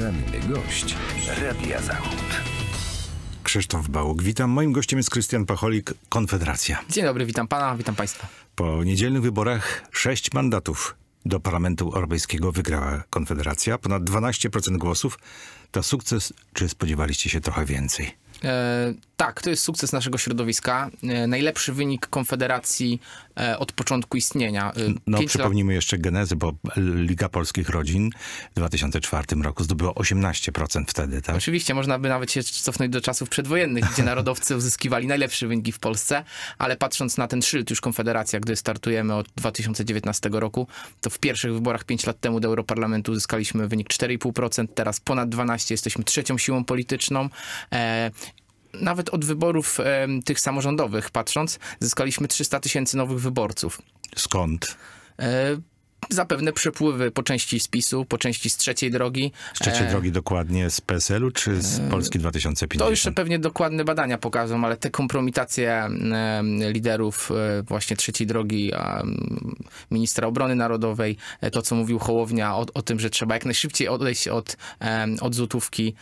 Poranny gość Radia Zachód. Krzysztof Bałuk, witam. Moim gościem jest Krystian Pacholik, Konfederacja. Dzień dobry, witam pana, witam państwa. Po niedzielnych wyborach sześć mandatów do Parlamentu Europejskiego wygrała Konfederacja. Ponad 12% głosów. To sukces, czy spodziewaliście się trochę więcej? E, tak, to jest sukces naszego środowiska. E, najlepszy wynik Konfederacji e, od początku istnienia. no, przypomnijmy lat... jeszcze genezy, bo Liga Polskich Rodzin w 2004 roku zdobyła 18% wtedy, tak? Oczywiście, można by nawet się cofnąć do czasów przedwojennych, gdzie narodowcy uzyskiwali najlepsze wyniki w Polsce, ale patrząc na ten szyld już Konfederacja, gdy startujemy od 2019 roku, to w pierwszych wyborach 5 lat temu do Europarlamentu uzyskaliśmy wynik 4,5%, teraz ponad 12, jesteśmy trzecią siłą polityczną nawet od wyborów e, tych samorządowych patrząc, zyskaliśmy 300 tysięcy nowych wyborców. Skąd? E, zapewne przepływy po części z PiSu, po części z trzeciej drogi. Z trzeciej e... drogi dokładnie z PSL-u czy z e, Polski 2050? To jeszcze pewnie dokładne badania pokazują, ale te kompromitacje e, liderów e, właśnie trzeciej drogi, ministra obrony narodowej, to co mówił Hołownia o, o tym, że trzeba jak najszybciej odejść od, od złotówki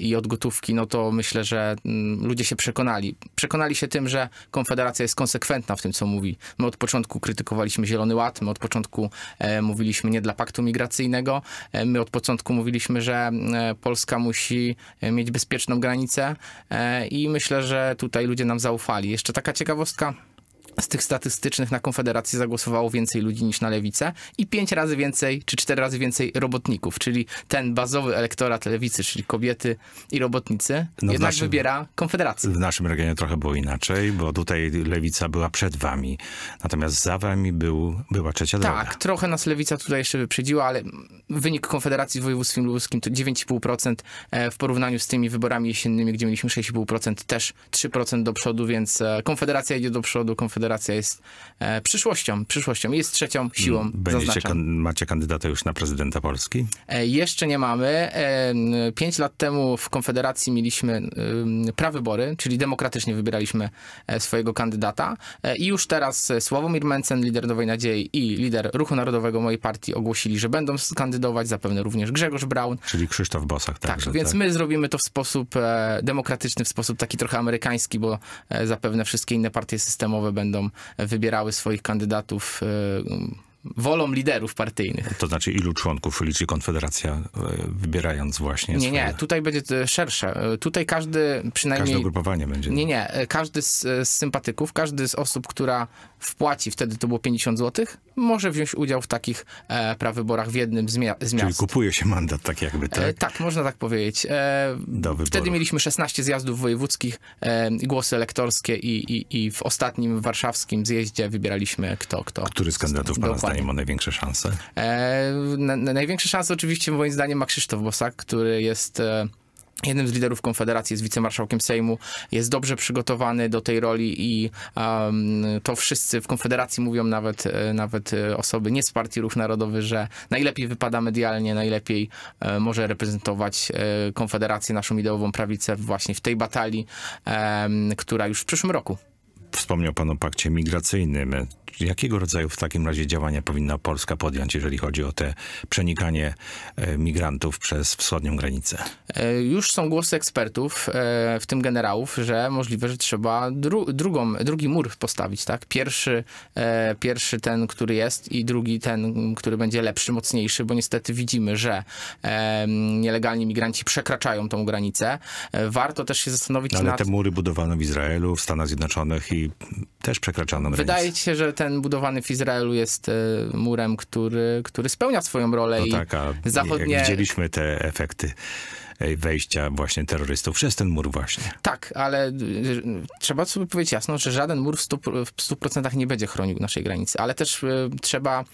i od gotówki, no to myślę, że ludzie się przekonali. Przekonali się tym, że Konfederacja jest konsekwentna w tym, co mówi. My od początku krytykowaliśmy Zielony Ład, my od początku E, mówiliśmy nie dla paktu migracyjnego. E, my od początku mówiliśmy, że e, Polska musi mieć bezpieczną granicę i myślę, że tutaj ludzie nam zaufali. Jeszcze taka ciekawostka z tych statystycznych na Konfederację zagłosowało więcej ludzi niż na lewicę i pięć razy więcej, czy cztery razy więcej robotników, czyli ten bazowy elektorat lewicy, czyli kobiety i robotnicy, no jednak naszym, wybiera Konfederację. W naszym regionie trochę było inaczej, bo tutaj lewica była przed wami, natomiast za wami był, była trzecia tak, droga. Tak, trochę nas lewica tutaj jeszcze wyprzedziła, ale wynik Konfederacji w województwie lubuskim to 9,5% e, w porównaniu z tymi wyborami jesiennymi, gdzie mieliśmy 6,5%, też 3% do przodu, więc e, Konfederacja idzie do przodu, Konfederacja Konfederacja jest e, przyszłością, przyszłością, jest trzecią siłą. Mm, będziecie, kan macie kandydata już na prezydenta Polski? E, jeszcze nie mamy. E, pięć lat temu w Konfederacji mieliśmy prawybory, czyli demokratycznie wybieraliśmy e, swojego kandydata e, i już teraz e, Sławomir Mencen, lider Nowej Nadziei i lider Ruchu Narodowego mojej partii ogłosili, że będą kandydować, zapewne również Grzegorz Braun. Czyli Krzysztof Bosak także. Tak, tak? więc tak. my zrobimy to w sposób demokratyczny, w sposób taki trochę amerykański, bo zapewne wszystkie inne partie systemowe będą będą wybierały swoich kandydatów e, wolą liderów partyjnych. To znaczy ilu członków liczy Konfederacja, e, wybierając właśnie Nie, swoje... nie, tutaj będzie e, szersze. E, tutaj każdy przynajmniej... Każde ugrupowanie będzie. Nie, nie, każdy z, z sympatyków, każdy z osób, która wpłaci, wtedy to było 50 zł, może wziąć udział w takich e, prawyborach w jednym z, mia z miast. Czyli kupuje się mandat tak jakby, tak? E, tak, można tak powiedzieć. E, wtedy mieliśmy 16 zjazdów wojewódzkich, e, głosy elektorskie i, i, i w ostatnim warszawskim zjeździe wybieraliśmy kto, kto. Który z kandydatów pana zdaniem ma największe szanse? E, na, na największe szanse oczywiście moim zdaniem ma Krzysztof Bosak, który jest... E, jednym z liderów Konfederacji, jest wicemarszałkiem Sejmu, jest dobrze przygotowany do tej roli i to wszyscy w Konfederacji mówią, nawet, e, nawet e, osoby nie z Partii Ruch Narodowy, że najlepiej wypada medialnie, najlepiej e, może reprezentować e, Konfederację, naszą ideową prawicę właśnie w tej batalii, e, która już w przyszłym roku. Wspomniał pan o pakcie migracyjnym jakiego rodzaju w takim razie działania powinna Polska podjąć, jeżeli chodzi o te przenikanie e, migrantów przez wschodnią granicę? E, już są głosy ekspertów, e, w tym generałów, że możliwe, że trzeba dru drugą, drugi mur postawić. Tak? Pierwszy, pierwszy ten, który jest i drugi ten, który będzie lepszy, mocniejszy, bo niestety widzimy, że nielegalni migranci przekraczają tą granicę. Warto też się zastanowić no, ale nad... te mury budowano w Izraelu, w Stanach Zjednoczonych i też przekraczano granicę. Wydaje się, że ten budowany w Izraelu jest e, murem, który, który spełnia swoją rolę no i tak, a zachodnie... Widzieliśmy te efekty E, wejścia właśnie terrorystów przez ten mur właśnie. Tak, ale e, trzeba sobie powiedzieć jasno, że żaden mur w 100%, w 100 nie będzie chronił naszej granicy, ale też e, trzeba,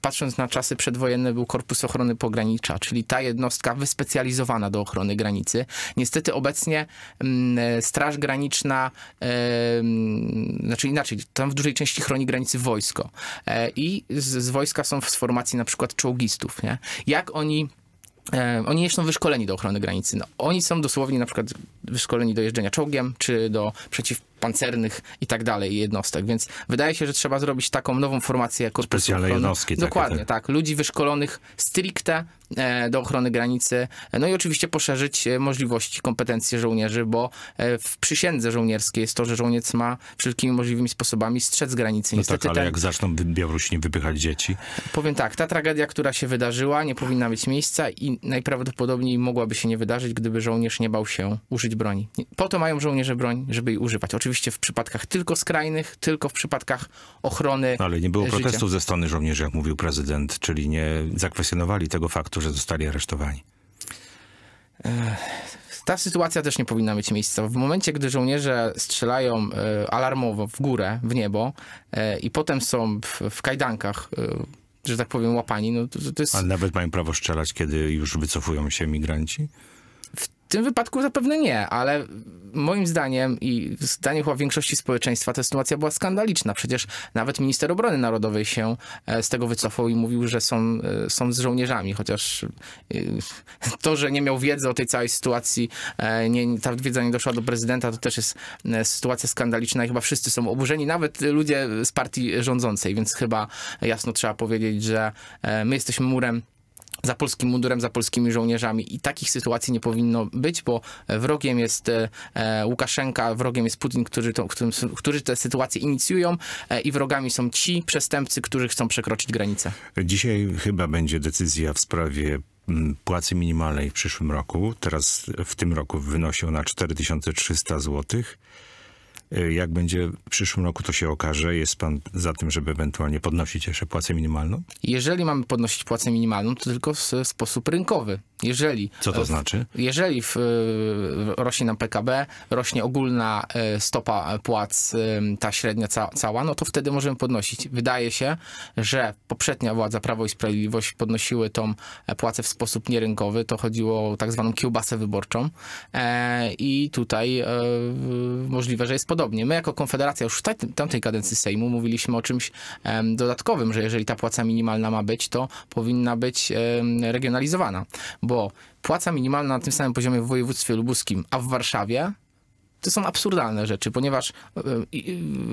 patrząc na czasy przedwojenne, był Korpus Ochrony Pogranicza, czyli ta jednostka wyspecjalizowana do ochrony granicy. Niestety obecnie mm, Straż Graniczna, mm, znaczy inaczej, tam w dużej części chroni granicy wojsko i z, z wojska są w formacji na przykład czołgistów. Nie? Jak oni E, oni nie są wyszkoleni do ochrony granicy. No, oni są dosłownie na przykład wyszkoleni do jeżdżenia czołgiem, czy do przeciw pancernych i tak dalej jednostek. Więc wydaje się, że trzeba zrobić taką nową formację jako Specjalne jednostki. Dokładnie, takie, tak. tak. Ludzi wyszkolonych stricte e, do ochrony granicy. E, no i oczywiście poszerzyć e, możliwości, kompetencje żołnierzy, bo w przysiędze żołnierskiej jest to, że żołnierz ma wszelkimi możliwymi sposobami strzec granicy. No Niestety no tak, ale ten... jak zaczną Białorusini wypychać dzieci. Powiem tak, ta tragedia, która się wydarzyła, nie powinna mieć miejsca i najprawdopodobniej mogłaby się nie wydarzyć, gdyby żołnierz nie bał się użyć broni. Po to mają żołnierze broń, żeby jej używać. Oczywiście oczywiście w przypadkach tylko skrajnych, tylko w przypadkach ochrony. No, ale nie było życia. protestów ze strony żołnierzy, jak mówił prezydent, czyli nie zakwestionowali tego faktu, że zostali aresztowani. Ta sytuacja też nie powinna mieć miejsca. W momencie, gdy żołnierze strzelają e, alarmowo w górę, w niebo e, i potem są w, kajdankach, e, że tak powiem, łapani, no to, to jest... Ale nawet mają prawo strzelać, kiedy już wycofują się migranci? W tym wypadku zapewne nie, ale moim zdaniem i zdaniem chyba większości społeczeństwa ta sytuacja była skandaliczna. Przecież nawet minister obrony narodowej się e, z tego wycofał i mówił, że są, e, są z żołnierzami, chociaż e, to, że nie miał wiedzy o tej całej sytuacji, nie, ta wiedza nie doszła do prezydenta, to też jest sytuacja skandaliczna i chyba wszyscy są oburzeni, nawet ludzie z partii rządzącej, więc chyba jasno trzeba powiedzieć, że my jesteśmy murem za polskim mundurem, za polskimi żołnierzami. I takich sytuacji nie powinno być, bo wrogiem jest e, Łukaszenka, wrogiem jest Putin, którzy, to, którym, którzy te sytuacje inicjują e, i wrogami są ci przestępcy, którzy chcą przekroczyć granicę. Dzisiaj chyba będzie decyzja w sprawie mm, płacy minimalnej w przyszłym roku. Teraz w tym roku wynosi ona 4300 złotych. E, jak będzie w przyszłym roku, to się okaże. Jest pan za tym, żeby ewentualnie podnosić jeszcze płacę minimalną? Jeżeli mamy podnosić płacę minimalną, to tylko w sposób rynkowy. Jeżeli, Co to e, znaczy? Jeżeli w, e, rośnie nam PKB, rośnie ogólna e, stopa płac, ta średnia ca, cała, no to wtedy możemy podnosić. Wydaje się, że poprzednia władza, Prawo i Sprawiedliwość podnosiły tą płacę w sposób nierynkowy. To chodziło o tak zwaną kiełbasę wyborczą i tutaj możliwe, że jest podobnie. My jako Konfederacja już w tamtej kadencji Sejmu mówiliśmy o czymś dodatkowym, że jeżeli ta płaca minimalna ma być, to powinna być regionalizowana bo płaca minimalna na tym samym poziomie w województwie lubuskim, a w Warszawie to są absurdalne rzeczy, ponieważ e,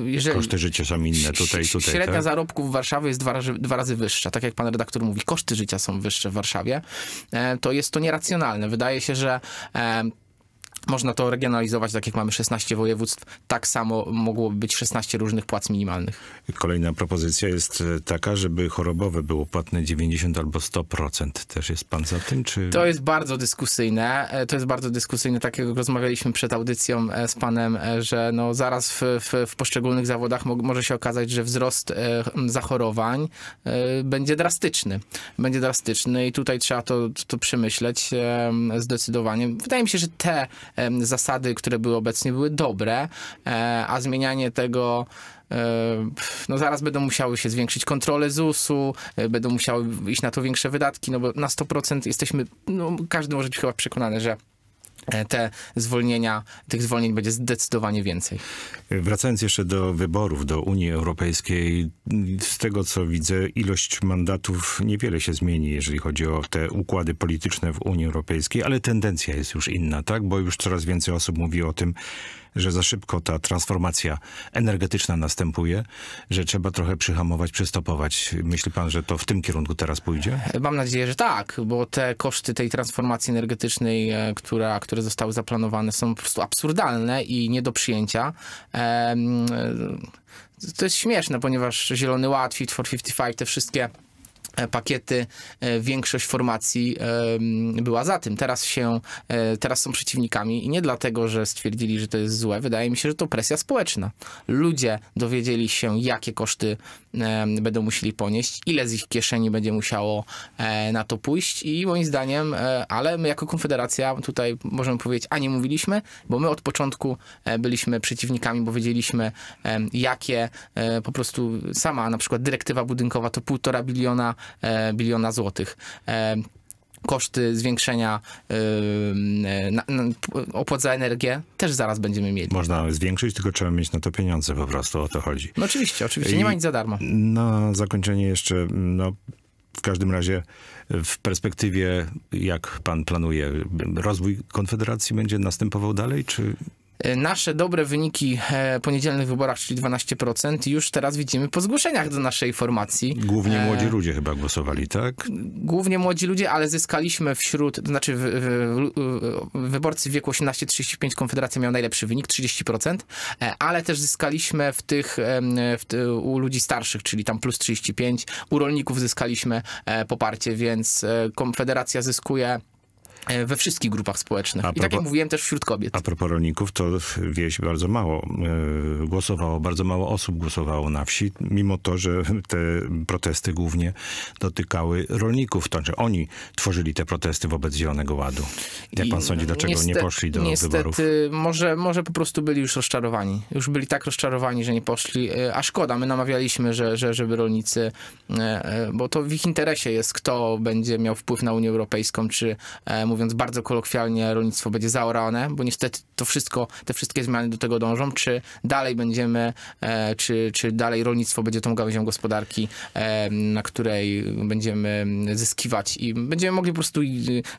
jeżeli... Koszty życia są inne tutaj, tutaj. Średnia tak? zarobków w Warszawie jest dwa razy, dwa razy wyższa. Tak jak pan redaktor mówi, koszty życia są wyższe w Warszawie. E, to jest to nieracjonalne. Wydaje się, że e, można to regionalizować, tak jak mamy 16 województw, tak samo mogłoby być 16 różnych płac minimalnych. Kolejna propozycja jest e, taka, żeby chorobowe było płatne 90 albo 100%. Też jest pan za tym? Czy... To jest bardzo dyskusyjne. E, to jest bardzo dyskusyjne, tak jak rozmawialiśmy przed audycją e, z panem, że no zaraz w, w, w poszczególnych zawodach mo może się okazać, że wzrost zachorowań będzie drastyczny. Będzie drastyczny i tutaj trzeba to, to przemyśleć zdecydowanie. Wydaje mi się, że te zasady, które były obecnie, były dobre, e, a zmienianie tego e, no zaraz będą musiały się zwiększyć kontrole ZUS-u, e, będą musiały iść na to większe wydatki, no bo na 100% jesteśmy, no każdy może być chyba przekonany, że E, te zwolnienia, tych zwolnień będzie zdecydowanie więcej. Wracając jeszcze do wyborów do Unii Europejskiej, z tego co widzę, ilość mandatów niewiele się zmieni, jeżeli chodzi o te układy polityczne w Unii Europejskiej, ale tendencja jest już inna, tak? Bo już coraz więcej osób mówi o tym, że za szybko ta transformacja energetyczna następuje, że trzeba trochę przyhamować, przystopować. Myśli pan, że to w tym kierunku teraz pójdzie? Mam nadzieję, że tak, bo te koszty tej transformacji energetycznej, e, która, które zostały zaplanowane są po prostu absurdalne i nie do przyjęcia. E, to jest śmieszne, ponieważ Zielony Ład, Fit for 55, te wszystkie E, pakiety, e, większość formacji e, mm, była za tym. Teraz się, teraz są przeciwnikami i nie dlatego, że stwierdzili, że to jest złe. Wydaje mi się, że to presja społeczna. Ludzie dowiedzieli się, jakie koszty będą musieli ponieść, ile z ich kieszeni będzie musiało e, na to pójść i moim zdaniem, e, ale my jako Konfederacja tutaj możemy powiedzieć, a nie mówiliśmy, bo my od początku e, byliśmy przeciwnikami, bo wiedzieliśmy jakie po prostu sama na przykład dyrektywa budynkowa to półtora biliona, biliona złotych koszty zwiększenia opłat za energię też zaraz będziemy mieli. Można zwiększyć, tylko trzeba mieć na to pieniądze po prostu, o to chodzi. No oczywiście, oczywiście, nie ma nic za darmo. Na zakończenie jeszcze, no w każdym razie w perspektywie, jak pan planuje, rozwój Konfederacji będzie następował dalej, czy Nasze dobre wyniki e, po niedzielnych wyborach, czyli 12%, już teraz widzimy po zgłoszeniach do naszej formacji. Głównie e, młodzi ludzie chyba głosowali, tak? Głównie młodzi ludzie, ale zyskaliśmy wśród, to znaczy w, w, wyborcy w wieku 18-35 Konfederacja miała najlepszy wynik, 30%, e, ale też zyskaliśmy w tych, w, u ludzi starszych, czyli tam plus 35, u rolników zyskaliśmy poparcie, więc Konfederacja zyskuje E, we wszystkich grupach społecznych. Propos, I tak jak mówiłem, też wśród kobiet. A propos rolników, to wieś bardzo mało e, głosowało, bardzo mało osób głosowało na wsi, mimo to, że te protesty głównie dotykały rolników. To znaczy oni tworzyli te protesty wobec Zielonego Ładu. Jak I pan sądzi, dlaczego niestety, nie poszli do niestety, wyborów? Może, może po prostu byli już rozczarowani. Już byli tak rozczarowani, że nie poszli. E, a szkoda, my namawialiśmy, że, że żeby rolnicy, bo to w ich interesie jest, kto będzie miał wpływ na Unię Europejską, czy mówiąc bardzo kolokwialnie, rolnictwo będzie zaorane, bo niestety to wszystko, te wszystkie zmiany do tego dążą. Czy dalej będziemy, e, czy, czy dalej rolnictwo będzie tą gałęzią gospodarki, e, na której będziemy zyskiwać i będziemy mogli po prostu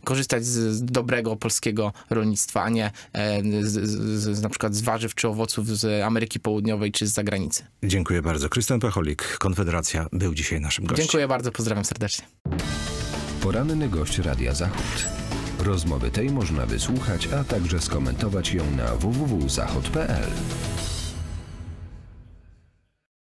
korzystać z dobrego polskiego rolnictwa, a nie e, z, z, z na przykład z warzyw czy owoców z Ameryki Południowej czy z zagranicy. Dziękuję bardzo. Krystian Pacholik, Konfederacja, był dzisiaj naszym gościem. Dziękuję bardzo, pozdrawiam serdecznie. Poranny gość Radia Zachód. Rozmowy tej można wysłuchać, a także skomentować ją na www.zachod.pl.